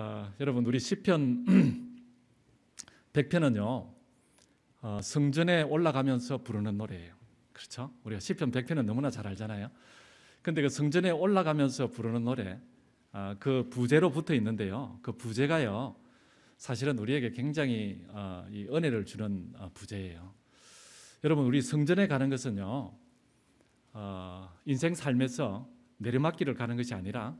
어, 여러분 우리 시편 100편은요 어, 성전에 올라가면서 부르는 노래예요. 그렇죠? 우리가 시편 100편은 너무나 잘 알잖아요. 근데 그 성전에 올라가면서 부르는 노래 어, 그 부제로 붙어 있는데요. 그 부제가요 사실은 우리에게 굉장히 어, 이 은혜를 주는 어, 부제예요. 여러분 우리 성전에 가는 것은요 어, 인생 삶에서 내리막길을 가는 것이 아니라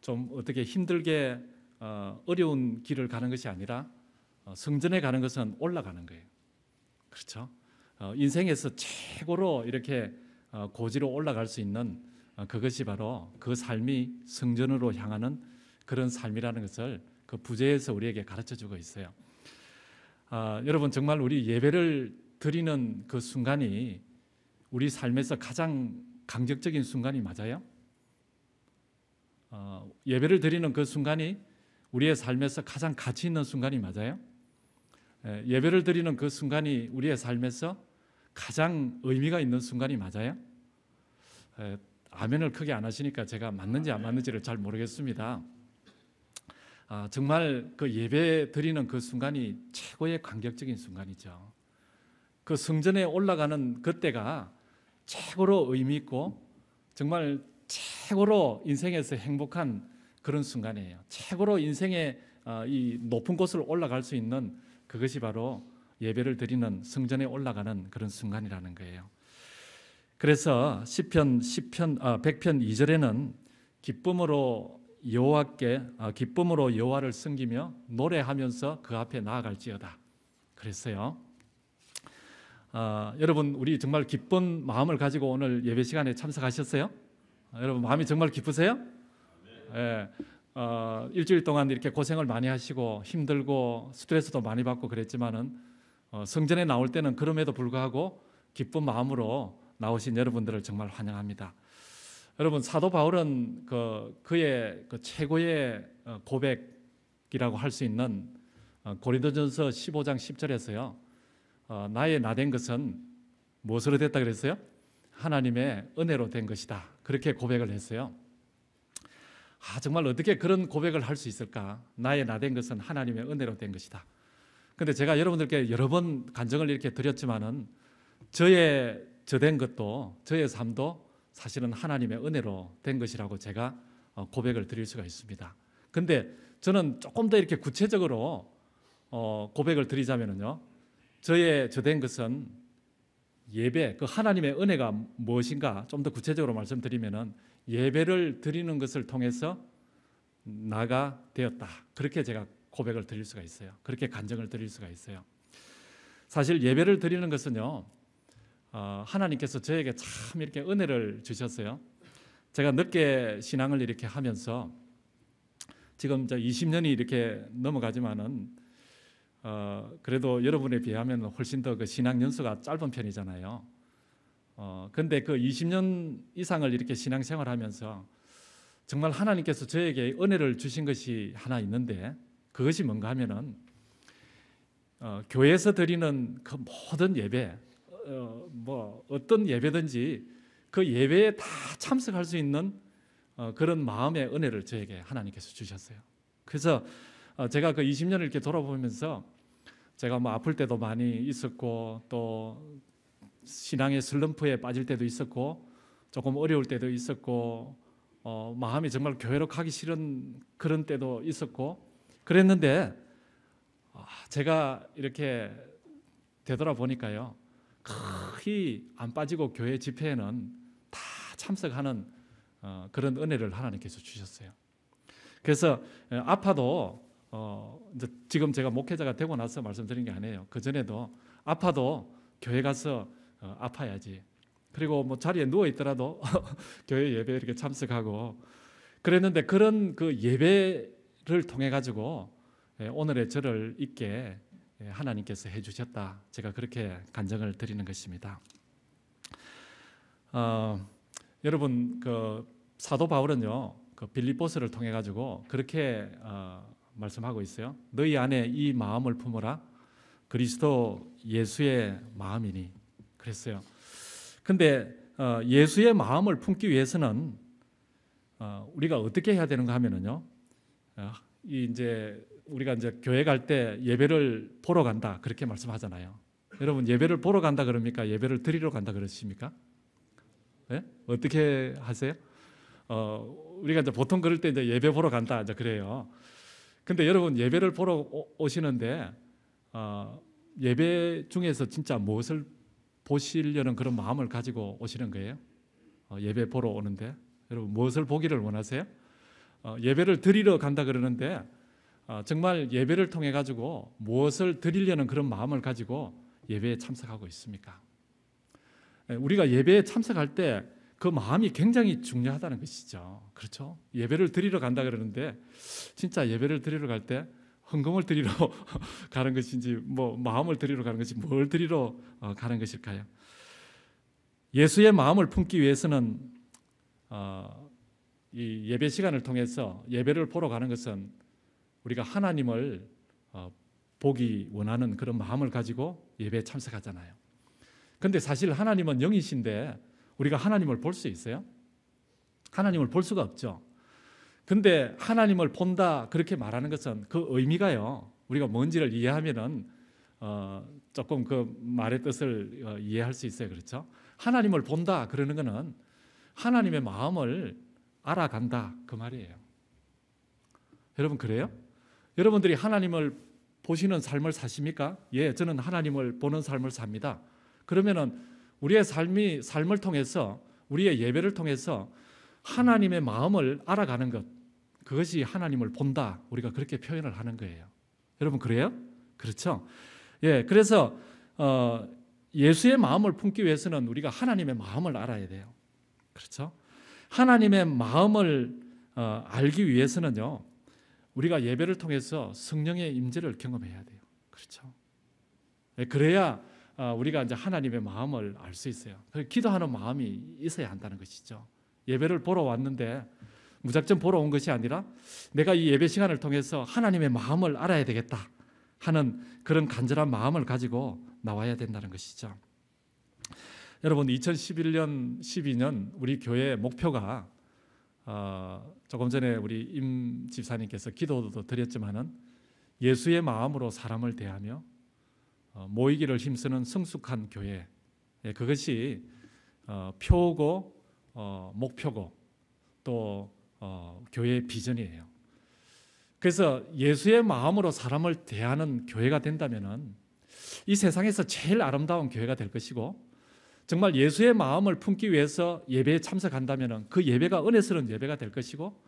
좀 어떻게 힘들게 어, 어려운 길을 가는 것이 아니라 어, 성전에 가는 것은 올라가는 거예요. 그렇죠? 어, 인생에서 최고로 이렇게 고지로 올라갈 수 있는 그것이 바로 그 삶이 성전으로 향하는 그런 삶이라는 것을 그 부제에서 우리에게 가르쳐 주고 있어요. 아, 여러분 정말 우리 예배를 드리는 그 순간이 우리 삶에서 가장 강적적인 순간이 맞아요? 어, 예배를 드리는 그 순간이 우리의 삶에서 가장 가치 있는 순간이 맞아요? 예, 예배를 드리는 그 순간이 우리의 삶에서 가장 의미가 있는 순간이 맞아요? 예, 아멘을 크게 안 하시니까 제가 맞는지 안 맞는지를 잘 모르겠습니다. 아, 정말 그 예배 드리는 그 순간이 최고의 감격적인 순간이죠. 그 성전에 올라가는 그때가 최고로 의미 있고 정말 최고로 인생에서 행복한 그런 순간이에요. 최고로 인생의 어, 이 높은 곳을 올라갈 수 있는 그것이 바로 예배를 드리는 성전에 올라가는 그런 순간이라는 거예요. 그래서 시편 1편 아, 100편 2절에는 기쁨으로 여호와께 아, 기쁨으로 여호와를 섬기며 노래하면서 그 앞에 나아갈지어다. 그랬어요. 아, 여러분 우리 정말 기쁜 마음을 가지고 오늘 예배 시간에 참석하셨어요? 아, 여러분 마음이 정말 기쁘세요? 예, 어, 일주일 동안 이렇게 고생을 많이 하시고 힘들고 스트레스도 많이 받고 그랬지만은 어, 성전에 나올 때는 그럼에도 불구하고 기쁜 마음으로 나오신 여러분들을 정말 환영합니다. 여러분 사도 바울은 그 그의 그 최고의 어, 고백이라고 할 수 있는 어, 고린도전서 15장 10절에서요. 어, 나의 나된 것은 무엇으로 됐다 그랬어요? 하나님의 은혜로 된 것이다. 그렇게 고백을 했어요. 아 정말 어떻게 그런 고백을 할 수 있을까? 나의 나 된 것은 하나님의 은혜로 된 것이다. 근데 제가 여러분들께 여러 번 간증을 이렇게 드렸지만은 저의 저 된 것도 저의 삶도 사실은 하나님의 은혜로 된 것이라고 제가 어, 고백을 드릴 수가 있습니다. 근데 저는 조금 더 이렇게 구체적으로 어, 고백을 드리자면은요, 저의 저 된 것은 예배, 그 하나님의 은혜가 무엇인가 좀 더 구체적으로 말씀드리면은 예배를 드리는 것을 통해서 나가 되었다. 그렇게 제가 고백을 드릴 수가 있어요. 그렇게 간증을 드릴 수가 있어요. 사실 예배를 드리는 것은요, 어, 하나님께서 저에게 참 이렇게 은혜를 주셨어요. 제가 늦게 신앙을 이렇게 하면서 지금 저 20년이 이렇게 넘어가지만은 어, 그래도 여러분에 비하면 훨씬 더 그 신앙 연수가 짧은 편이잖아요. 어, 근데 그 20년 이상을 이렇게 신앙생활 하면서 정말 하나님께서 저에게 은혜를 주신 것이 하나 있는데 그것이 뭔가 하면은 어, 교회에서 드리는 그 모든 예배 어, 뭐 어떤 예배든지 그 예배에 다 참석할 수 있는 어, 그런 마음의 은혜를 저에게 하나님께서 주셨어요. 그래서 어, 제가 그 20년을 이렇게 돌아보면서 제가 뭐 아플 때도 많이 있었고 또 신앙의 슬럼프에 빠질 때도 있었고 조금 어려울 때도 있었고 어, 마음이 정말 교회로 가기 싫은 그런 때도 있었고 그랬는데 아, 제가 이렇게 되돌아보니까요 거의 안 빠지고 교회 집회에는 다 참석하는 어, 그런 은혜를 하나님께서 주셨어요. 그래서 아파도 어, 지금 제가 목회자가 되고 나서 말씀드린 게 아니에요. 그 전에도 아파도 교회 가서 어, 아파야지. 그리고 뭐 자리에 누워 있더라도 교회 예배 이렇게 참석하고 그랬는데 그런 그 예배를 통해 가지고 예, 오늘의 저를 있게 예, 하나님께서 해주셨다. 제가 그렇게 간증을 드리는 것입니다. 어, 여러분 그 사도 바울은요 그 빌립보스를 통해 가지고 그렇게 어, 말씀하고 있어요. 너희 안에 이 마음을 품어라. 그리스도 예수의 마음이니 그랬어요. 근데 어, 예수의 마음을 품기 위해서는 어, 우리가 어떻게 해야 되는가 하면은요. 어, 이제 우리가 이제 교회 갈 때 예배를 보러 간다 그렇게 말씀하잖아요. 여러분 예배를 보러 간다 그럽니까? 예배를 드리러 간다 그러십니까? 네? 어떻게 하세요? 어, 우리가 이제 보통 그럴 때 이제 예배 보러 간다 이제 그래요. 근데 여러분 예배를 보러 오시는데 어, 예배 중에서 진짜 무엇을 보시려는 그런 마음을 가지고 오시는 거예요. 어, 예배 보러 오는데 여러분 무엇을 보기를 원하세요? 어, 예배를 드리러 간다 그러는데 어, 정말 예배를 통해 가지고 무엇을 드리려는 그런 마음을 가지고 예배에 참석하고 있습니까? 예, 우리가 예배에 참석할 때 그 마음이 굉장히 중요하다는 것이죠. 그렇죠? 예배를 드리러 간다 그러는데 진짜 예배를 드리러 갈때 헌금을 드리러 가는 것인지 뭐 마음을 드리러 가는 것인지뭘 드리러 어, 가는 것일까요? 예수의 마음을 품기 위해서는 어, 이 예배 시간을 통해서 예배를 보러 가는 것은 우리가 하나님을 어, 보기 원하는 그런 마음을 가지고 예배에 참석하잖아요. 근데 사실 하나님은 영이신데 우리가 하나님을 볼 수 있어요? 하나님을 볼 수가 없죠. 근데 하나님을 본다 그렇게 말하는 것은 그 의미가요. 우리가 뭔지를 이해하면은 어, 조금 그 말의 뜻을 어, 이해할 수 있어요. 그렇죠? 하나님을 본다 그러는 것은 하나님의 마음을 알아간다 그 말이에요. 여러분 그래요? 여러분들이 하나님을 보시는 삶을 사십니까? 예, 저는 하나님을 보는 삶을 삽니다. 그러면은 우리의 삶이 삶을 통해서 우리의 예배를 통해서 하나님의 마음을 알아가는 것 그것이 하나님을 본다. 우리가 그렇게 표현을 하는 거예요. 여러분 그래요? 그렇죠? 예, 그래서 어, 예수의 마음을 품기 위해서는 우리가 하나님의 마음을 알아야 돼요. 그렇죠? 하나님의 마음을 어, 알기 위해서는요, 우리가 예배를 통해서 성령의 임재를 경험해야 돼요. 그렇죠? 예, 그래야 어, 우리가 이제 하나님의 마음을 알 수 있어요. 기도하는 마음이 있어야 한다는 것이죠. 예배를 보러 왔는데 무작정 보러 온 것이 아니라 내가 이 예배 시간을 통해서 하나님의 마음을 알아야 되겠다 하는 그런 간절한 마음을 가지고 나와야 된다는 것이죠. 여러분 2011년 12년 우리 교회 목표가 어, 조금 전에 우리 임 집사님께서 기도도 드렸지만은 예수의 마음으로 사람을 대하며 어, 모이기를 힘쓰는 성숙한 교회 예, 그것이 어, 표고 어, 목표고 또 어, 교회의 비전이에요. 그래서 예수의 마음으로 사람을 대하는 교회가 된다면은 이 세상에서 제일 아름다운 교회가 될 것이고 정말 예수의 마음을 품기 위해서 예배에 참석한다면은 그 예배가 은혜스러운 예배가 될 것이고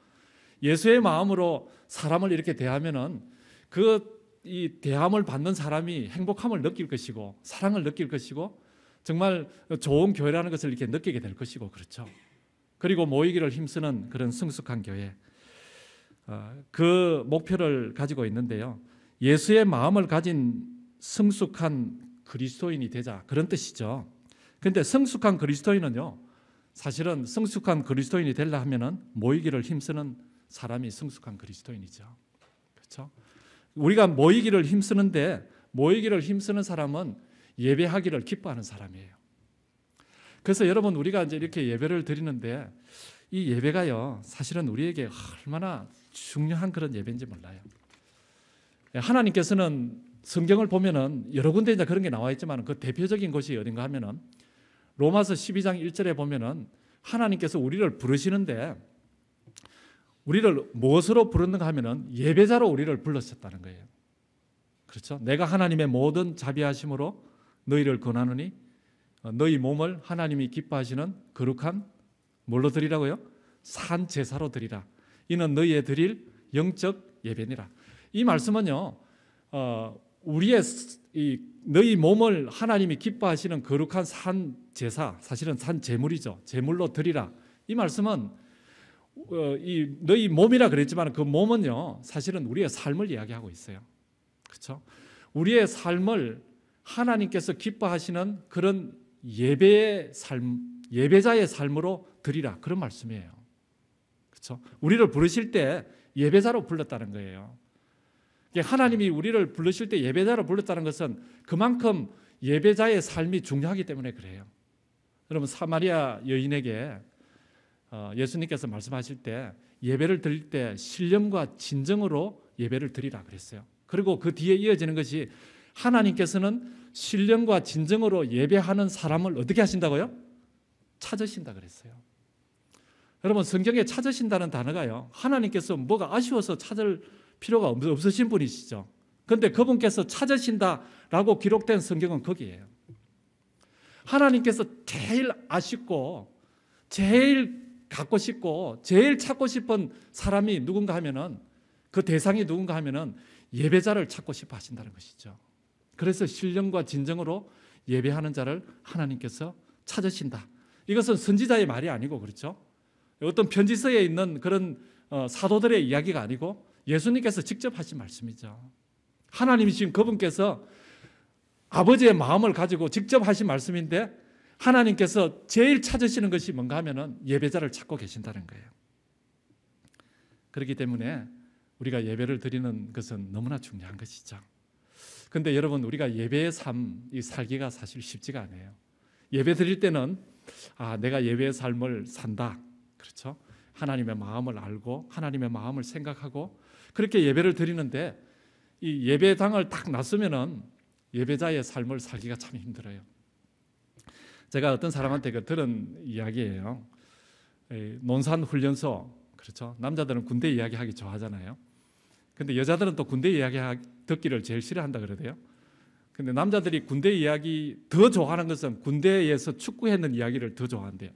예수의 마음으로 사람을 이렇게 대하면은 그 이 대함을 받는 사람이 행복함을 느낄 것이고 사랑을 느낄 것이고 정말 좋은 교회라는 것을 이렇게 느끼게 될 것이고 그렇죠. 그리고 모이기를 힘쓰는 그런 성숙한 교회 어, 그 목표를 가지고 있는데요. 예수의 마음을 가진 성숙한 그리스도인이 되자 그런 뜻이죠. 근데 성숙한 그리스도인은요. 사실은 성숙한 그리스도인이 되려 하면은 모이기를 힘쓰는 사람이 성숙한 그리스도인이죠. 그렇죠? 우리가 모이기를 힘쓰는데 모이기를 힘쓰는 사람은 예배하기를 기뻐하는 사람이에요. 그래서 여러분 우리가 이제 이렇게 예배를 드리는데 이 예배가요 사실은 우리에게 얼마나 중요한 그런 예배인지 몰라요. 예, 하나님께서는 성경을 보면은 여러 군데 이제 그런 게 나와 있지만 그 대표적인 것이 어딘가 하면은 로마서 12장 1절에 보면은 하나님께서 우리를 부르시는데 우리를 무엇으로 부르는가 하면은 예배자로 우리를 불러셨다는 거예요. 그렇죠? 내가 하나님의 모든 자비하심으로 너희를 권하느니 어, 너희 몸을 하나님이 기뻐하시는 거룩한 뭘로 드리라고요? 산 제사로 드리라. 이는 너희의 드릴 영적 예배니라. 이 말씀은요. 어, 우리의 이, 너희 몸을 하나님이 기뻐하시는 거룩한 산 제사, 사실은 산 제물이죠. 제물로 드리라. 이 말씀은 어, 이 너희 몸이라 그랬지만 그 몸은요. 사실은 우리의 삶을 이야기하고 있어요. 그렇죠? 우리의 삶을 하나님께서 기뻐하시는 그런 예배의 삶, 예배자의 삶으로 드리라 그런 말씀이에요. 그렇죠? 우리를 부르실 때 예배자로 불렀다는 거예요. 그러니까 하나님이 우리를 부르실 때 예배자로 불렀다는 것은 그만큼 예배자의 삶이 중요하기 때문에 그래요. 여러분 사마리아 여인에게 어, 예수님께서 말씀하실 때 예배를 드릴 때 신념과 진정으로 예배를 드리라 그랬어요. 그리고 그 뒤에 이어지는 것이 하나님께서는 신령과 진정으로 예배하는 사람을 어떻게 하신다고요? 찾으신다 그랬어요. 여러분 성경에 찾으신다는 단어가요. 하나님께서 뭐가 아쉬워서 찾을 필요가 없으신 분이시죠. 그런데 그분께서 찾으신다라고 기록된 성경은 거기에요. 하나님께서 제일 아쉽고 제일 갖고 싶고 제일 찾고 싶은 사람이 누군가 하면은 그 대상이 누군가 하면은 예배자를 찾고 싶어 하신다는 것이죠. 그래서 신령과 진정으로 예배하는 자를 하나님께서 찾으신다. 이것은 선지자의 말이 아니고 그렇죠. 어떤 편지서에 있는 그런 어, 사도들의 이야기가 아니고 예수님께서 직접 하신 말씀이죠. 하나님이신 그분께서 아버지의 마음을 가지고 직접 하신 말씀인데 하나님께서 제일 찾으시는 것이 뭔가 하면은 예배자를 찾고 계신다는 거예요. 그렇기 때문에 우리가 예배를 드리는 것은 너무나 중요한 것이죠. 근데 여러분 우리가 예배의 삶이 살기가 사실 쉽지가 않아요. 예배 드릴 때는 아 내가 예배의 삶을 산다. 그렇죠? 하나님의 마음을 알고 하나님의 마음을 생각하고 그렇게 예배를 드리는데 이 예배당을 딱 놨으면은 예배자의 삶을 살기가 참 힘들어요. 제가 어떤 사람한테 그 들은 이야기예요. 논산 훈련소 그렇죠? 남자들은 군대 이야기하기 좋아하잖아요. 근데 여자들은 또 군대 이야기 듣기를 제일 싫어한다 그러대요. 근데 남자들이 군대 이야기 더 좋아하는 것은 군대에서 축구했는 이야기를 더 좋아한대요.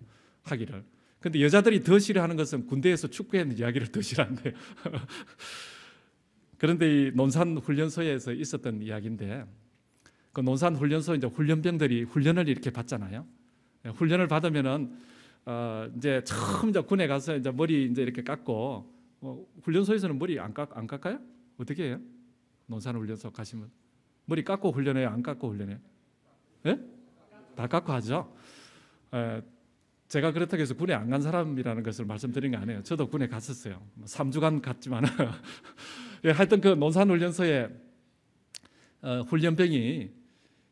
하기를. 근데 여자들이 더 싫어하는 것은 군대에서 축구했는 이야기를 더 싫어한대요. 그런데 이 논산 훈련소에서 있었던 이야기인데 그 논산 훈련소 이제 훈련병들이 훈련을 이렇게 받잖아요. 훈련을 받으면은 어 이제 처음 이제 군에 가서 이제 머리 이제 이렇게 깎고 어, 훈련소에서는 머리 안, 깎, 안 깎아요? 어떻게 해요? 논산훈련소 가시면 머리 깎고 훈련해요? 안 깎고 훈련해요? 예? 다 깎고 하죠. 에, 제가 그렇다고 해서 군에 안 간 사람이라는 것을 말씀드린 게 아니에요. 저도 군에 갔었어요. 3주간 뭐 갔지만 예, 하여튼 그 논산훈련소에 어, 훈련병이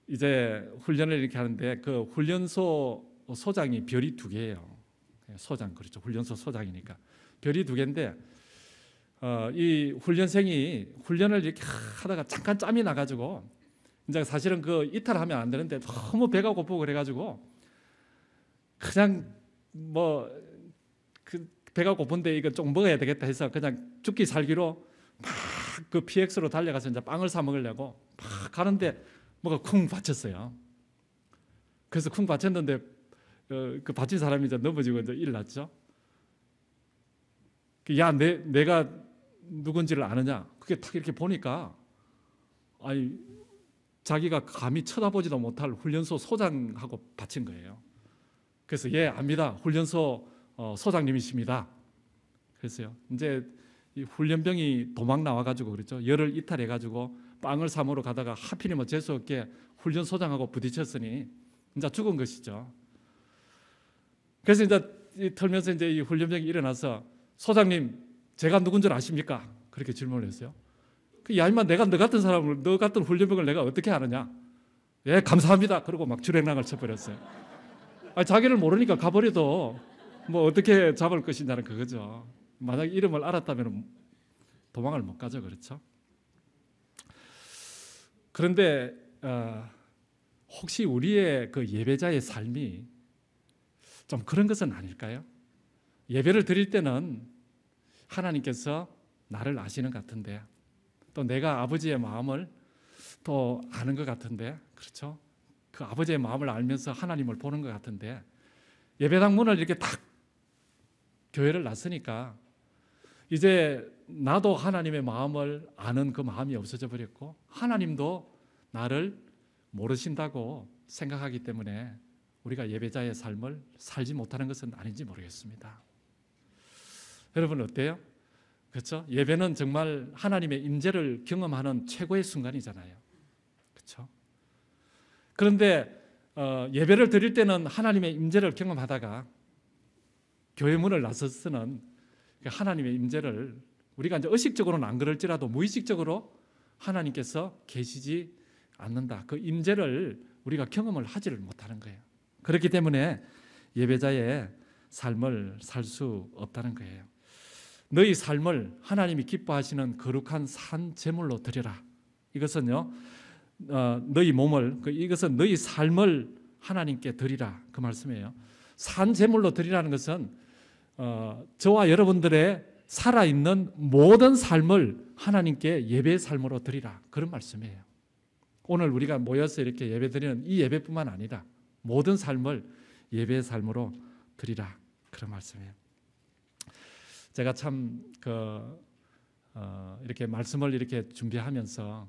이제 훈련을 이렇게 하는데 그 훈련소 소장이 별이 두 개예요. 예, 소장 그렇죠. 훈련소 소장이니까 별이 두 개인데 어, 이 훈련생이 훈련을 이렇게 하다가 잠깐 짬이 나가지고 이제 사실은 그 이탈하면 안 되는데 너무 배가 고프고 그래가지고 그냥 뭐그 배가 고픈데 이거 좀 먹어야 되겠다 해서 그냥 죽기 살기로 막 그 PX로 달려가서 이제 빵을 사 먹으려고 막 가는데 뭐가 쿵 받쳤어요. 그래서 쿵 받쳤는데 어, 그 받친 사람이 이제 넘어지고 이제 일 났죠. 야, 내, 내가 누군지를 아느냐? 그게 딱 이렇게 보니까 아니 자기가 감히 쳐다보지도 못할 훈련소 소장하고 바친 거예요. 그래서 예 압니다. 훈련소 어, 소장님이십니다. 그래서요 이제 훈련병이 도망 나와가지고 그렇죠 열을 이탈해가지고 빵을 사모로 가다가 하필이면 뭐 재수 없게 훈련 소장하고 부딪혔으니 이제 죽은 것이죠. 그래서 이제 털면서 이제 이 훈련병이 일어나서 소장님 제가 누군 줄 아십니까? 그렇게 질문을 했어요. 그 야인마 내가 너 같은 사람을 너 같은 훈련병을 내가 어떻게 하느냐? 예 감사합니다. 그러고 막 주행랑을 쳐버렸어요. 아 자기를 모르니까 가버려도 뭐 어떻게 잡을 것이냐는 그거죠. 만약 이름을 알았다면 도망을 못 가죠, 그렇죠? 그런데 어, 혹시 우리의 그 예배자의 삶이 좀 그런 것은 아닐까요? 예배를 드릴 때는 하나님께서 나를 아시는 것 같은데 또 내가 아버지의 마음을 또 아는 것 같은데 그렇죠? 그 아버지의 마음을 알면서 하나님을 보는 것 같은데 예배당 문을 이렇게 딱 교회를 났으니까 이제 나도 하나님의 마음을 아는 그 마음이 없어져 버렸고 하나님도 나를 모르신다고 생각하기 때문에 우리가 예배자의 삶을 살지 못하는 것은 아닌지 모르겠습니다. 여러분 어때요? 그렇죠? 예배는 정말 하나님의 임재를 경험하는 최고의 순간이잖아요. 그렇죠? 그런데 어, 예배를 드릴 때는 하나님의 임재를 경험하다가 교회 문을 나서서는 그 하나님의 임재를 우리가 이제 의식적으로는 안 그럴지라도 무의식적으로 하나님께서 계시지 않는다. 그 임재를 우리가 경험을 하지를 못하는 거예요. 그렇기 때문에 예배자의 삶을 살 수 없다는 거예요. 너희 삶을 하나님이 기뻐하시는 거룩한 산 제물로 드리라 이것은요. 어, 너희 몸을 그 이것은 너희 삶을 하나님께 드리라 그 말씀이에요. 산 제물로 드리라는 것은 어, 저와 여러분들의 살아 있는 모든 삶을 하나님께 예배 삶으로 드리라 그런 말씀이에요. 오늘 우리가 모여서 이렇게 예배 드리는 이 예배뿐만 아니라 모든 삶을 예배의 삶으로 드리라 그런 말씀이에요. 제가 참그 어, 이렇게 말씀을 이렇게 준비하면서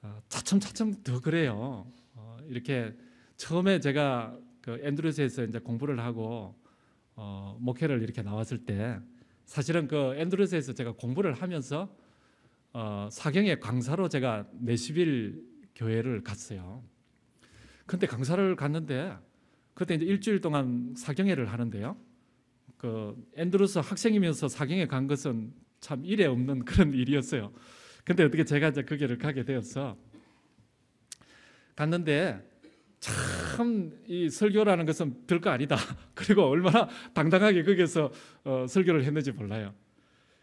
어, 차츰 차츰 더 그래요. 어, 이렇게 처음에 제가 그 앤드루스에서 이제 공부를 하고 어, 목회를 이렇게 나왔을 때 사실은 그 앤드루스에서 제가 공부를 하면서 어, 사경의 강사로 제가 내시빌 교회를 갔어요. 근데 강사를 갔는데 그때 이제 일주일 동안 사경회를 하는데요. 그 앤드루스 학생이면서 사경에 간 것은 참 일에 없는 그런 일이었어요. 근데 어떻게 제가 이제 거기를 그 가게 되어 갔는데 참 이 설교라는 것은 별거 아니다. 그리고 얼마나 당당하게 거기서 어, 설교를 했는지 몰라요.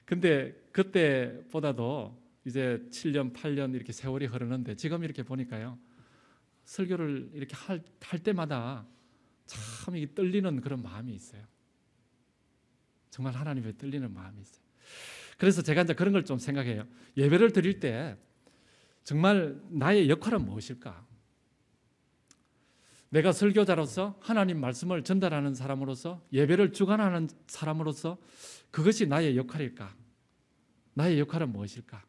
근데 그때보다도 이제 7년, 8년 이렇게 세월이 흐르는데 지금 이렇게 보니까요. 설교를 이렇게 할, 할 때마다 참 떨리는 그런 마음이 있어요. 정말 하나님에 떨리는 마음이 있어요. 그래서 제가 이제 그런 걸 좀 생각해요. 예배를 드릴 때 정말 나의 역할은 무엇일까? 내가 설교자로서 하나님 말씀을 전달하는 사람으로서 예배를 주관하는 사람으로서 그것이 나의 역할일까? 나의 역할은 무엇일까?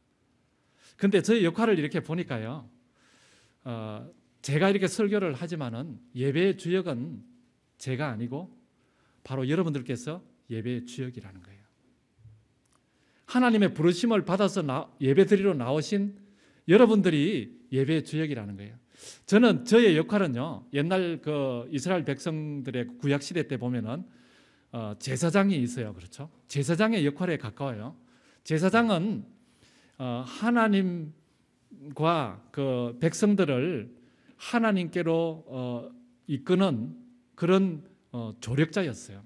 근데 저의 역할을 이렇게 보니까요. 어, 제가 이렇게 설교를 하지만은 예배의 주역은 제가 아니고 바로 여러분들께서 예배 주역이라는 거예요. 하나님의 부르심을 받아서 예배드리러 나오신 여러분들이 예배 주역이라는 거예요. 저는 저의 역할은요. 옛날 그 이스라엘 백성들의 구약 시대 때 보면은 어, 제사장이 있어요. 그렇죠? 제사장의 역할에 가까워요. 제사장은 어, 하나님과 그 백성들을 하나님께로 어, 이끄는 그런 어, 조력자였어요.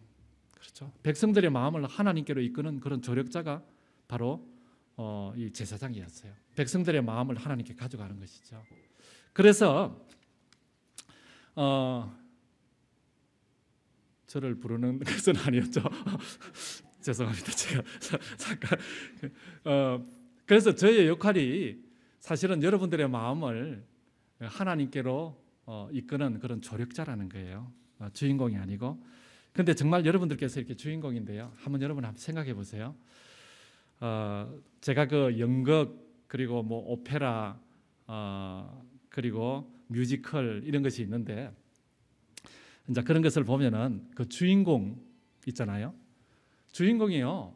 그렇죠? 백성들의 마음을 하나님께로 이끄는 그런 조력자가 바로 어, 이 제사장이었어요. 백성들의 마음을 하나님께 가져가는 것이죠. 그래서 어, 저를 부르는 것은 아니었죠. 죄송합니다. 제가 잠깐. 어, 그래서 저의 역할이 사실은 여러분들의 마음을 하나님께로 어, 이끄는 그런 조력자라는 거예요. 어, 주인공이 아니고 근데 정말 여러분들께서 이렇게 주인공인데요. 한번 여러분 한번 생각해 보세요. 어, 제가 그 연극 그리고 뭐 오페라 어, 그리고 뮤지컬 이런 것이 있는데 이제 그런 것을 보면은 그 주인공 있잖아요. 주인공이요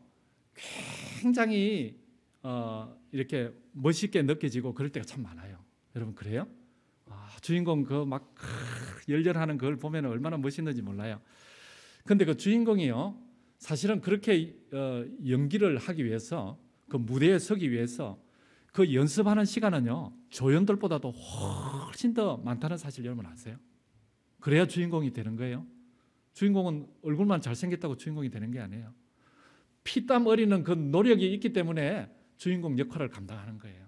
굉장히 어, 이렇게 멋있게 느껴지고 그럴 때가 참 많아요. 여러분 그래요? 아, 주인공 그 막 열렬하는 그걸 보면 얼마나 멋있는지 몰라요. 근데 그 주인공이요. 사실은 그렇게 어, 연기를 하기 위해서 그 무대에 서기 위해서 그 연습하는 시간은요. 조연들보다도 훨씬 더 많다는 사실 여러분 아세요? 그래야 주인공이 되는 거예요. 주인공은 얼굴만 잘생겼다고 주인공이 되는 게 아니에요. 피땀 어리는 그 노력이 있기 때문에 주인공 역할을 감당하는 거예요.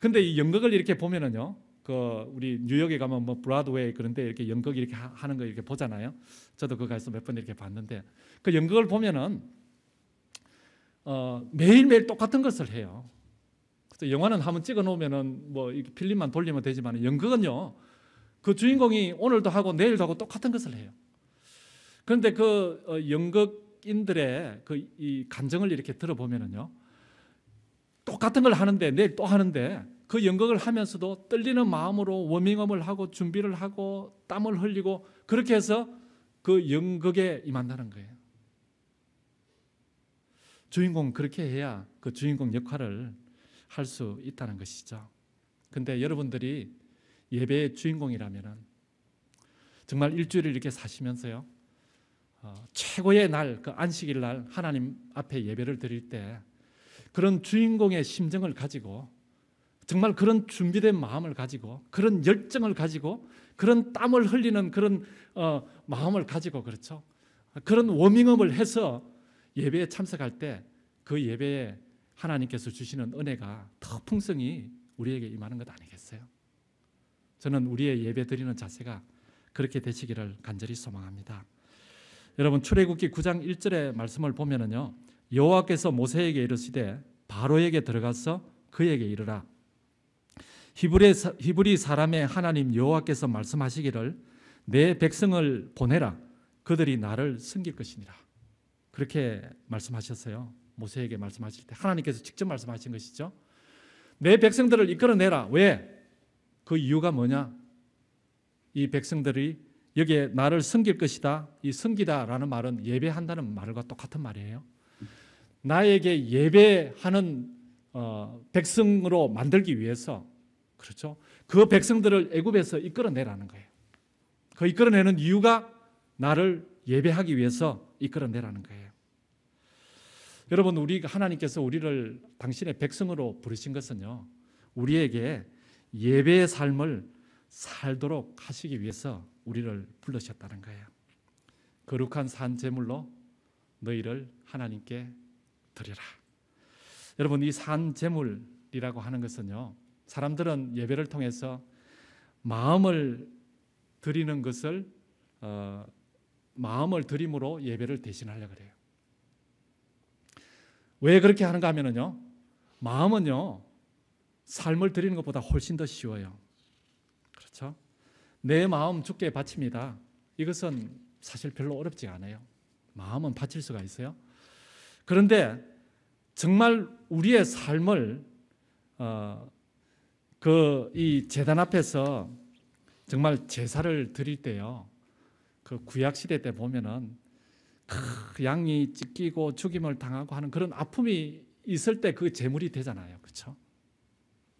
근데 이 연극을 이렇게 보면은요. 그 우리 뉴욕에 가면 뭐 브라드웨이 그런데 이렇게 연극 이렇게 하는 거 이렇게 보잖아요. 저도 그거 가서 몇 번 이렇게 봤는데 그 연극을 보면은 어, 매일매일 똑같은 것을 해요. 그래서 영화는 한번 찍어 놓으면은 뭐 필름만 돌리면 되지만 연극은요. 그 주인공이 오늘도 하고 내일도 하고 똑같은 것을 해요. 그런데 그 어, 연극인들의 그 이 감정을 이렇게 들어보면은요. 똑같은 걸 하는데 내일 또 하는데 그 연극을 하면서도 떨리는 마음으로 워밍업을 하고 준비를 하고 땀을 흘리고 그렇게 해서 그 연극에 임한다는 거예요. 주인공 그렇게 해야 그 주인공 역할을 할 수 있다는 것이죠. 근데 여러분들이 예배의 주인공이라면 정말 일주일을 이렇게 사시면서요. 어, 최고의 날, 그 안식일 날 하나님 앞에 예배를 드릴 때 그런 주인공의 심정을 가지고 정말 그런 준비된 마음을 가지고 그런 열정을 가지고 그런 땀을 흘리는 그런 어, 마음을 가지고 그렇죠. 그런 워밍업을 해서 예배에 참석할 때 그 예배에 하나님께서 주시는 은혜가 더 풍성히 우리에게 임하는 것 아니겠어요? 저는 우리의 예배 드리는 자세가 그렇게 되시기를 간절히 소망합니다. 여러분 출애굽기 9장 1절의 말씀을 보면은요. 여호와께서 모세에게 이르시되 바로에게 들어가서 그에게 이르라 히브리, 히브리 사람의 하나님 여호와께서 말씀하시기를 내 백성을 보내라 그들이 나를 섬길 것이니라 그렇게 말씀하셨어요 모세에게 말씀하실 때 하나님께서 직접 말씀하신 것이죠 내 백성들을 이끌어내라 왜? 그 이유가 뭐냐? 이 백성들이 여기에 나를 섬길 것이다 이 섬기다라는 말은 예배한다는 말과 똑같은 말이에요 나에게 예배하는 어, 백성으로 만들기 위해서 그렇죠? 그 백성들을 애굽에서 이끌어내라는 거예요. 그 이끌어내는 이유가 나를 예배하기 위해서 이끌어내라는 거예요. 여러분, 우리 하나님께서 우리를 당신의 백성으로 부르신 것은요, 우리에게 예배의 삶을 살도록 하시기 위해서 우리를 불러셨다는 거예요. 거룩한 산 제물로 너희를 하나님께 드리라. 여러분, 이 산 제물이라고 하는 것은요, 사람들은 예배를 통해서 마음을 드리는 것을 어, 마음을 드림으로 예배를 대신하려 고해요왜 그렇게 하는가 하면요 마음은요. 삶을 드리는 것보다 훨씬 더 쉬워요. 그렇죠? 내 마음 죽게 바칩니다. 이것은 사실 별로 어렵지 않아요. 마음은 바칠 수가 있어요. 그런데 정말 우리의 삶을 어, 그이 재단 앞에서 정말 제사를 드릴 때요. 그 구약 시대 때 보면은 그 양이 찢기고 죽임을 당하고 하는 그런 아픔이 있을 때 그 재물이 되잖아요. 그렇죠?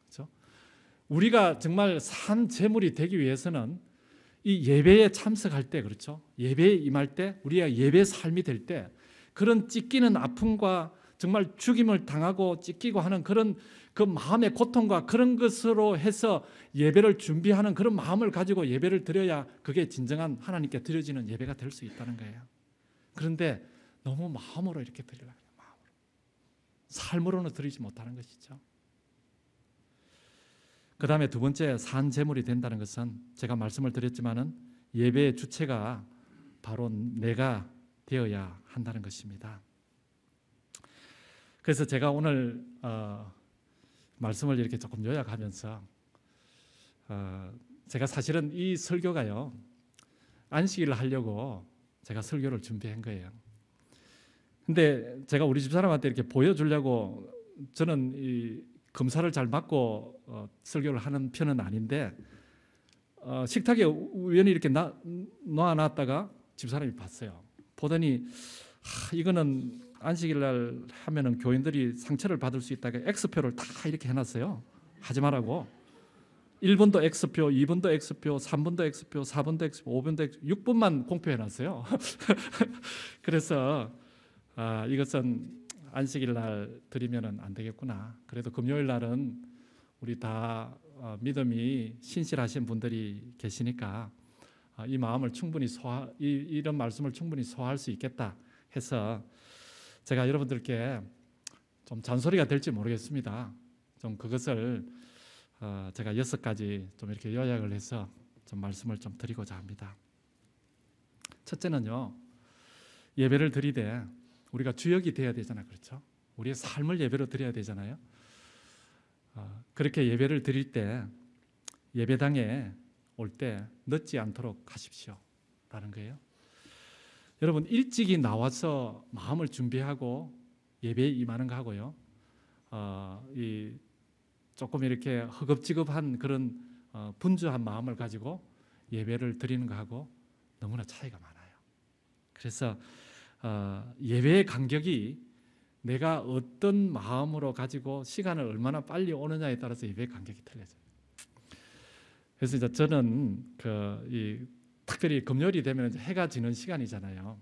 그렇죠? 우리가 정말 산 재물이 되기 위해서는 이 예배에 참석할 때 그렇죠? 예배에 임할 때 우리가 예배 삶이 될 때 그런 찢기는 아픔과 정말 죽임을 당하고 찢기고 하는 그런 그 마음의 고통과 그런 것으로 해서 예배를 준비하는 그런 마음을 가지고 예배를 드려야 그게 진정한 하나님께 드려지는 예배가 될 수 있다는 거예요. 그런데 너무 마음으로 이렇게 드리려고 마음으로. 삶으로는 드리지 못하는 것이죠. 그 다음에 두 번째 산 재물이 된다는 것은 제가 말씀을 드렸지만은 예배의 주체가 바로 내가 되어야 한다는 것입니다. 그래서 제가 오늘 어, 말씀을 이렇게 조금 요약하면서 어, 제가 사실은 이 설교가요 안식일을 하려고 제가 설교를 준비한 거예요. 근데 제가 우리 집 사람한테 이렇게 보여주려고 저는 이 검사를 잘 맡고 어, 설교를 하는 편은 아닌데 어, 식탁에 우연히 이렇게 놔, 놔놨다가집 사람이 봤어요. 보더니 하, 이거는 안식일 날 하면은 교인들이 상처를 받을 수 있다가 X표를 다 이렇게 해놨어요. 하지 말라고. 1번도 X표, 2번도 X표, 3번도 X표, 4번도 X표, 5번도 X, 6번만 공표해놨어요. 그래서 아, 이것은 안식일 날 드리면은 안 되겠구나. 그래도 금요일 날은 우리 다 어, 믿음이 신실하신 분들이 계시니까 어, 이 마음을 충분히 소화, 이, 이런 말씀을 충분히 소화할 수 있겠다 해서 제가 여러분들께 좀 잔소리가 될지 모르겠습니다. 좀 그것을 어 제가 여섯 가지 좀 이렇게 요약을 해서 좀 말씀을 좀 드리고자 합니다. 첫째는요, 예배를 드리되 우리가 주역이 돼야 되잖아, 그렇죠? 우리의 삶을 예배로 드려야 되잖아요. 어 그렇게 예배를 드릴 때 예배당에 올 때 늦지 않도록 하십시오라는 거예요. 여러분 일찍이 나와서 마음을 준비하고 예배에 임하는 거 하고요. 어, 이 조금 이렇게 허겁지겁한 그런 어, 분주한 마음을 가지고 예배를 드리는 거 하고 너무나 차이가 많아요. 그래서 어, 예배의 간격이 내가 어떤 마음으로 가지고 시간을 얼마나 빨리 오느냐에 따라서 예배 간격이 틀려져요. 그래서 이제 저는 그 특별히 금요일이 되면 해가 지는 시간이잖아요.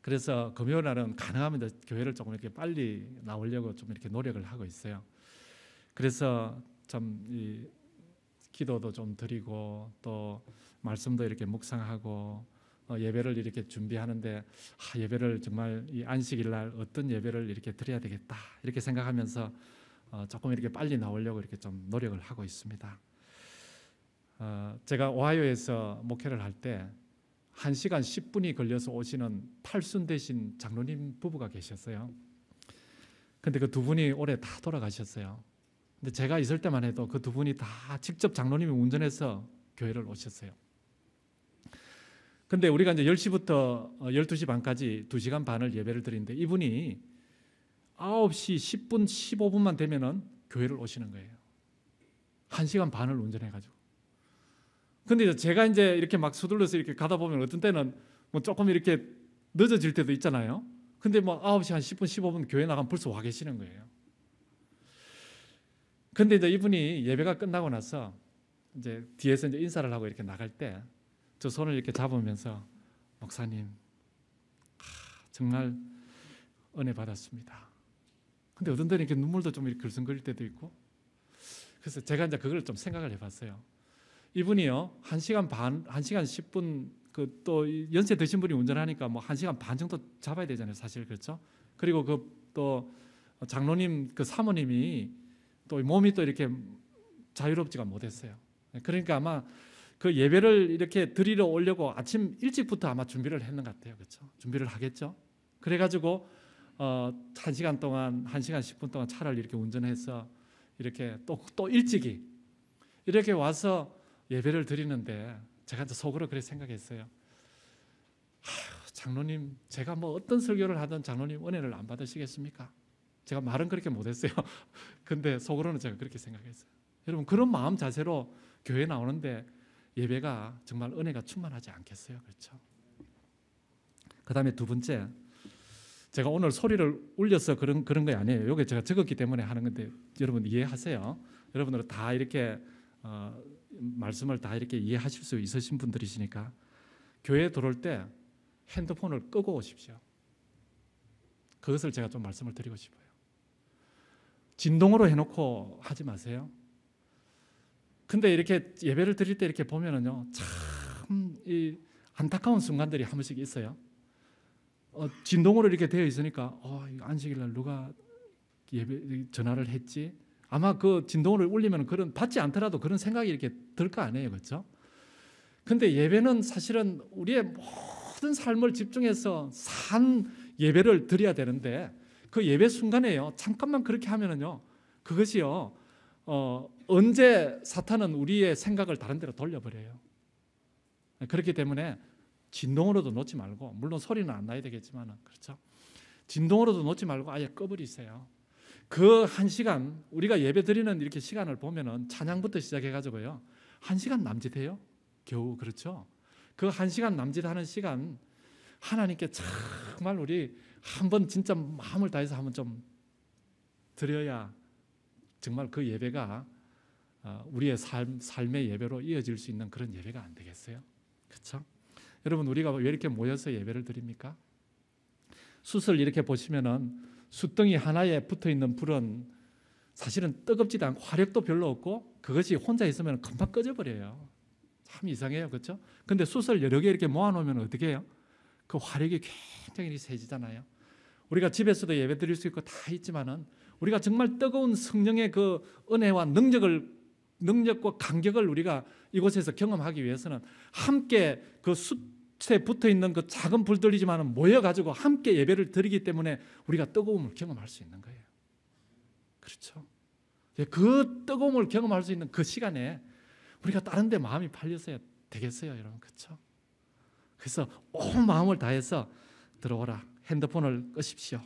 그래서 금요일 날은 가능하면 교회를 조금 이렇게 빨리 나오려고 좀 이렇게 노력을 하고 있어요. 그래서 참 기도도 좀 드리고 또 말씀도 이렇게 묵상하고 어, 예배를 이렇게 준비하는데 아, 예배를 정말 이 안식일 날 어떤 예배를 이렇게 드려야 되겠다 이렇게 생각하면서 어, 조금 이렇게 빨리 나오려고 이렇게 좀 노력을 하고 있습니다. 어, 제가 오하이오에서 목회를 할 때 1시간 10분이 걸려서 오시는 팔순 대신 장로님 부부가 계셨어요. 근데 그 두 분이 올해 다 돌아가셨어요. 근데 제가 있을 때만 해도 그 두 분이 다 직접 장로님이 운전해서 교회를 오셨어요. 근데 우리가 이제 10시부터 12시 어, 반까지 2시간 반을 예배를 드리는데 이분이 9시 10분 15분만 되면 교회를 오시는 거예요. 1시간 반을 운전해 가지고. 근데 제가 이제 이렇게 막 서둘러서 이렇게 가다 보면 어떤 때는 뭐 조금 이렇게 늦어질 때도 있잖아요. 근데 뭐 9시 한 10분, 15분 교회 나가면 벌써 와 계시는 거예요. 근데 이제 이분이 예배가 끝나고 나서 이제 뒤에서 이제 인사를 하고 이렇게 나갈 때 저 손을 이렇게 잡으면서 목사님 정말 은혜 받았습니다. 근데 어떤 때는 이렇게 눈물도 좀 이렇게 글썽거릴 때도 있고 그래서 제가 이제 그걸 좀 생각을 해봤어요. 이분이요. 1시간 반, 1시간 10분 그 또 연세 드신 분이 운전하니까 뭐 1시간 반 정도 잡아야 되잖아요. 사실 그렇죠? 그리고 그 또 장로님 그 사모님이 또 몸이 또 이렇게 자유롭지가 못했어요. 네, 그러니까 아마 그 예배를 이렇게 드리러 오려고 아침 일찍부터 아마 준비를 했는 것 같아요. 그렇죠? 준비를 하겠죠? 그래 가지고 어, 1시간 동안 1시간 10분 동안 차를 이렇게 운전해서 이렇게 또또 또 일찍이 이렇게 와서 예배를 드리는데 제가 속으로 그렇게 생각했어요. 장로님, 제가 뭐 어떤 설교를 하든 장로님 은혜를 안 받으시겠습니까? 제가 말은 그렇게 못했어요. 근데 속으로는 제가 그렇게 생각했어요. 여러분 그런 마음 자세로 교회 나오는데 예배가 정말 은혜가 충만하지 않겠어요, 그렇죠? 그다음에 두 번째, 제가 오늘 소리를 울려서 그런 그런 거 아니에요. 이게 제가 적었기 때문에 하는 건데 여러분 이해하세요. 여러분들 다 이렇게 어, 말씀을 다 이렇게 이해하실 수 있으신 분들이시니까 교회에 들어올 때 핸드폰을 끄고 오십시오. 그것을 제가 좀 말씀을 드리고 싶어요. 진동으로 해놓고 하지 마세요. 근데 이렇게 예배를 드릴 때 이렇게 보면은요, 참 안타까운 순간들이 한 번씩 있어요. 어, 진동으로 이렇게 되어 있으니까 어, 안식일날 누가 예배 전화를 했지? 아마 그 진동을 울리면 그런 받지 않더라도 그런 생각이 이렇게 들 거 아니에요. 그렇죠? 근데 예배는 사실은 우리의 모든 삶을 집중해서 산 예배를 드려야 되는데 그 예배 순간에요. 잠깐만 그렇게 하면은요. 그것이요. 어, 언제 사탄은 우리의 생각을 다른 데로 돌려버려요. 그렇기 때문에 진동으로도 놓지 말고 물론 소리는 안 나야 되겠지만 그렇죠. 진동으로도 놓지 말고 아예 꺼버리세요. 그한 시간 우리가 예배 드리는 이렇게 시간을 보면은 찬양부터 시작해 가지고요 한 시간 남짓해요 겨우 그렇죠 그 한 시간 남짓하는 시간 하나님께 정말 우리 한번 진짜 마음을 다해서 한번 좀 드려야 정말 그 예배가 어, 우리의 삶, 삶의 예배로 이어질 수 있는 그런 예배가 안 되겠어요? 그렇죠? 여러분 우리가 왜 이렇게 모여서 예배를 드립니까? 수술 이렇게 보시면은 숯덩이 하나에 붙어 있는 불은 사실은 뜨겁지도 않고 화력도 별로 없고 그것이 혼자 있으면 금방 꺼져버려요. 참 이상해요. 그렇죠? 근데 숯을 여러 개 이렇게 모아놓으면 어떻게 해요? 그 화력이 굉장히 세지잖아요. 우리가 집에서도 예배 드릴 수 있고 다 있지만은 우리가 정말 뜨거운 성령의 그 은혜와 능력을 능력과 간격을 우리가 이곳에서 경험하기 위해서는 함께 그숯 에 붙어 있는 그 작은 불들이지만 모여 가지고 함께 예배를 드리기 때문에 우리가 뜨거움을 경험할 수 있는 거예요. 그렇죠? 예, 그 뜨거움을 경험할 수 있는 그 시간에 우리가 다른 데 마음이 팔려서야 되겠어요, 여러분. 그렇죠? 그래서 온 마음을 다해서 들어오라. 핸드폰을 끄십시오.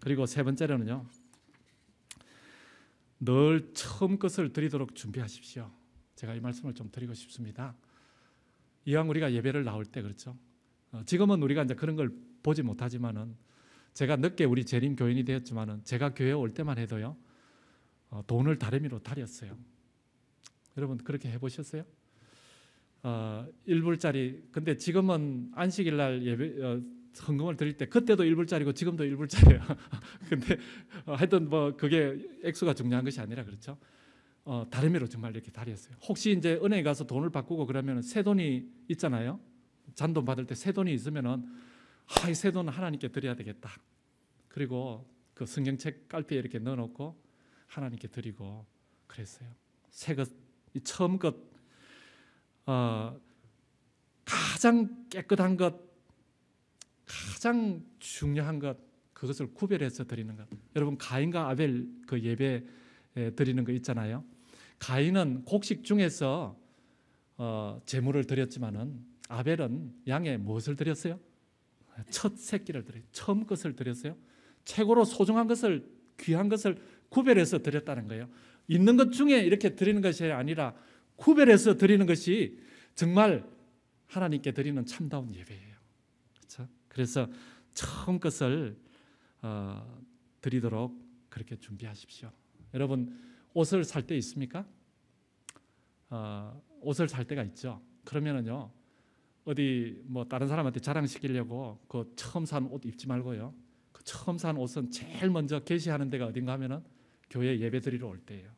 그리고 세 번째로는요. 늘 처음 것을 드리도록 준비하십시오. 제가 이 말씀을 좀 드리고 싶습니다. 이왕 우리가 예배를 나올 때 그렇죠. 어, 지금은 우리가 이제 그런 걸 보지 못하지만은 제가 늦게 우리 재림 교인이 되었지만은 제가 교회 올 때만 해도요 어, 돈을 다리미로 다렸어요. 여러분 그렇게 해보셨어요? 어, 불짜리 근데 지금은 안식일 날 예배 어, 헌금을 드릴 때 그때도 1불짜리고 지금도 1불짜리예요. 근데 어, 하여튼 뭐 그게 액수가 중요한 것이 아니라 그렇죠. 어, 다름이로 정말 이렇게 다렸어요. 혹시 이제 은행에 가서 돈을 바꾸고 그러면 새 돈이 있잖아요. 잔돈 받을 때 새 돈이 있으면은 아, 이새 돈은 하나님께 드려야 되겠다. 그리고 그 성경책 깔피에 이렇게 넣어놓고 하나님께 드리고 그랬어요. 새 것, 처음 것, 어, 가장 깨끗한 것, 가장 중요한 것, 그것을 구별해서 드리는 것. 여러분 가인과 아벨 그 예배 예, 드리는 거 있잖아요. 가인은 곡식 중에서 어, 재물을 드렸지만은 아벨은 양의 무엇을 드렸어요? 첫 새끼를 드려 처음 것을 드렸어요. 최고로 소중한 것을 귀한 것을 구별해서 드렸다는 거예요. 있는 것 중에 이렇게 드리는 것이 아니라 구별해서 드리는 것이 정말 하나님께 드리는 참다운 예배예요. 그렇죠? 그래서 처음 것을 어, 드리도록 그렇게 준비하십시오. 여러분 옷을 살 때 있습니까? 어, 옷을 살 때가 있죠. 그러면은요 어디 뭐 다른 사람한테 자랑시키려고 그 처음 산 옷 입지 말고요. 그 처음 산 옷은 제일 먼저 게시하는 데가 어딘가 하면은 교회 예배 드리러 올 때예요.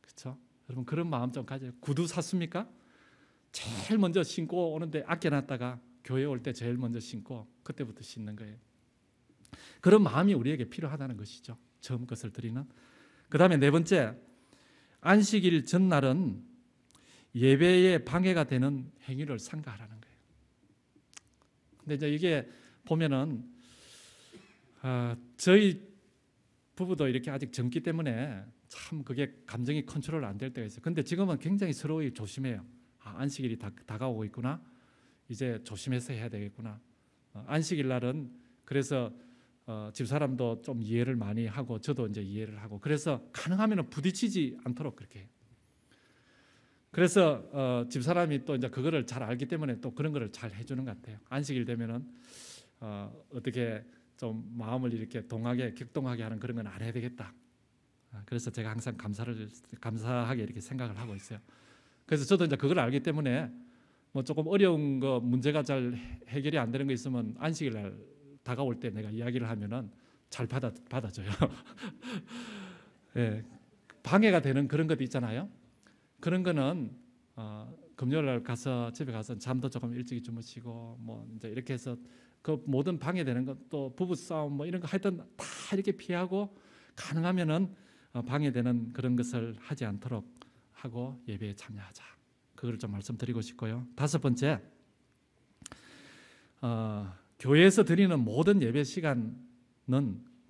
그렇죠? 여러분 그런 마음 좀 가져요. 구두 샀습니까? 제일 먼저 신고 오는데 아껴놨다가 교회 올 때 제일 먼저 신고 그때부터 신는 거예요. 그런 마음이 우리에게 필요하다는 것이죠. 처음 것을 드리는 그 다음에 네 번째, 안식일 전날은 예배에 방해가 되는 행위를 삼가하라는 거예요. 근데 이제 이게 보면은 아, 저희 부부도 이렇게 아직 젊기 때문에 참 그게 감정이 컨트롤 안 될 때가 있어요. 근데 지금은 굉장히 서로 조심해요. 아, 안식일이 다, 다가오고 있구나. 이제 조심해서 해야 되겠구나. 어, 안식일 날은 그래서 어, 집사람도 좀 이해를 많이 하고 저도 이제 이해를 하고 그래서 가능하면 부딪히지 않도록 그렇게 그래서 어, 집사람이 또 이제 그거를 잘 알기 때문에 또 그런 거를 잘 해주는 것 같아요. 안식일 되면은 어, 어떻게 좀 마음을 이렇게 동하게 격동하게 하는 그런 건안 해야 되겠다. 아, 그래서 제가 항상 감사를 감사하게 이렇게 생각을 하고 있어요. 그래서 저도 이제 그걸 알기 때문에 뭐 조금 어려운 거 문제가 잘 해결이 안 되는 거 있으면 안식일 날 다가올 때 내가 이야기를 하면은 잘 받아 받아줘요. 예, 방해가 되는 그런 것도 있잖아요. 그런 거는 어, 금요일 날 가서 집에 가서 잠도 조금 일찍 주무시고 뭐 이제 이렇게 해서 그 모든 방해되는 것 또 부부 싸움 뭐 이런 거 하여튼 다 이렇게 피하고 가능하면은 어, 방해되는 그런 것을 하지 않도록 하고 예배에 참여하자. 그걸 좀 말씀드리고 싶고요. 다섯 번째, 어, 교회에서 드리는 모든 예배 시간은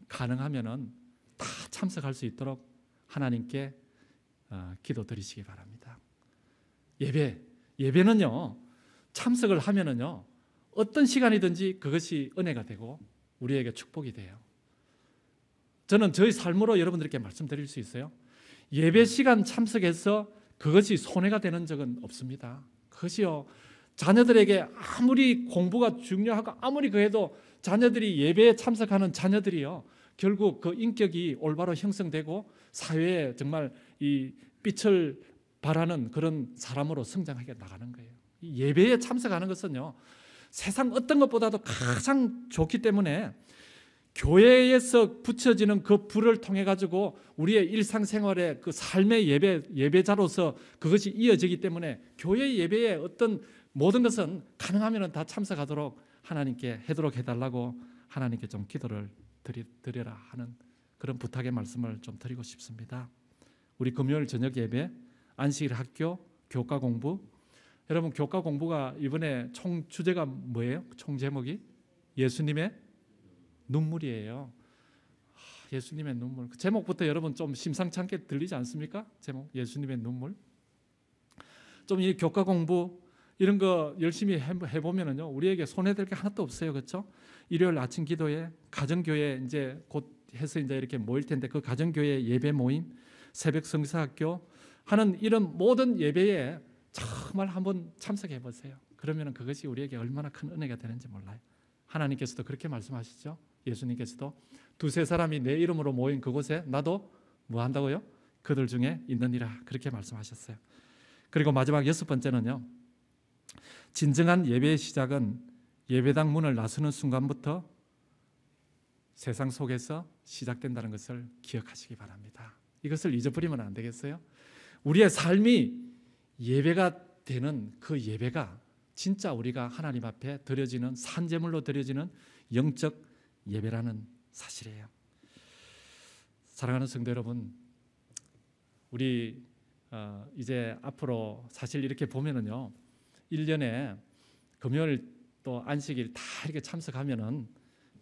가능하면은 다 참석할 수 있도록 하나님께 어, 기도 드리시기 바랍니다. 예배 예배는요 참석을 하면은요 어떤 시간이든지 그것이 은혜가 되고 우리에게 축복이 돼요. 저는 저의 삶으로 여러분들께 말씀드릴 수 있어요. 예배 시간 참석해서 그것이 손해가 되는 적은 없습니다. 그것이요 자녀들에게 아무리 공부가 중요하고 아무리 그래도 자녀들이 예배에 참석하는 자녀들이요. 결국 그 인격이 올바로 형성되고 사회에 정말 이 빛을 바라는 그런 사람으로 성장하게 나가는 거예요. 예배에 참석하는 것은요. 세상 어떤 것보다도 가장 좋기 때문에 교회에서 붙여지는 그 불을 통해 가지고 우리의 일상생활에그 삶의 예배 예배자로서 그것이 이어지기 때문에 교회 예배에 어떤 모든 것은 가능하면 다 참석하도록 하나님께 해도록 해달라고 하나님께 좀 기도를 드리, 드려라 하는 그런 부탁의 말씀을 좀 드리고 싶습니다. 우리 금요일 저녁 예배, 안식일 학교, 교과 공부. 여러분 교과 공부가 이번에 총 주제가 뭐예요? 총 제목이 예수님의 눈물이에요. 예수님의 눈물. 그 제목부터 여러분 좀 심상찮게 들리지 않습니까? 제목 예수님의 눈물. 좀 이 교과 공부 이런 거 열심히 해보면은요 우리에게 손해될 게 하나도 없어요 그렇죠? 일요일 아침 기도에 가정교회 이제 곧 해서 이제 이렇게 모일 텐데 그 가정교회 예배 모임 새벽 성사학교 하는 이런 모든 예배에 정말 한번 참석해 보세요 그러면 그것이 우리에게 얼마나 큰 은혜가 되는지 몰라요 하나님께서도 그렇게 말씀하시죠 예수님께서도 두세 사람이 내 이름으로 모인 그곳에 나도 뭐 한다고요? 그들 중에 있느니라 그렇게 말씀하셨어요 그리고 마지막 여섯 번째는요 진정한 예배의 시작은 예배당 문을 나서는 순간부터 세상 속에서 시작된다는 것을 기억하시기 바랍니다. 이것을 잊어버리면 안 되겠어요? 우리의 삶이 예배가 되는 그 예배가 진짜 우리가 하나님 앞에 드려지는 산재물로 드려지는 영적 예배라는 사실이에요. 사랑하는 성도 여러분, 우리 어, 이제 앞으로 사실 이렇게 보면은요. 1년에 금요일 또 안식일 다 이렇게 참석하면은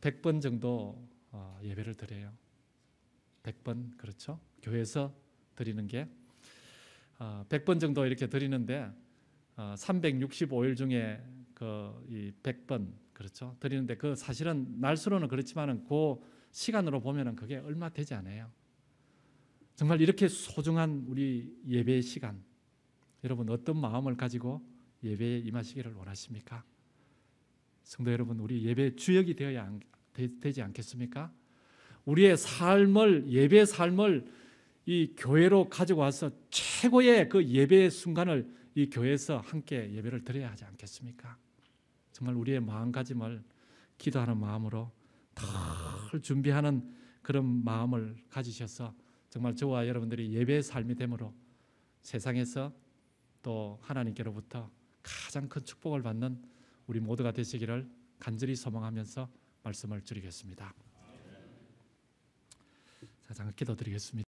100번 정도 어, 예배를 드려요. 100번 그렇죠? 교회에서 드리는 게 100번 어, 정도 이렇게 드리는데 365일 어, 중에 그이 100번 그렇죠? 드리는데 그 사실은 날수로는 그렇지만은 그 시간으로 보면은 그게 얼마 되지 않아요. 정말 이렇게 소중한 우리 예배 시간 여러분 어떤 마음을 가지고 예배에 임하시기를 원하십니까? 성도 여러분, 우리 예배 주역이 되어야 되, 지 않겠습니까? 우리의 삶을 예배 삶을 이 교회로 가지 와서 최고의 그 예배의 순간을 이 교회에서 함께 예배를 드려야 하지 않겠습니까? 정말 우리의 마음가짐을 기도하는 마음으로 늘 준비하는 그런 마음을 가지셔서 정말 저와 여러분들이 예배의 삶이 되므로 세상에서 또 하나님께로부터 가장 큰 축복을 받는 우리 모두가 되시기를 간절히 소망하면서 말씀을 드리겠습니다. 자, 잠깐 기도드리겠습니다.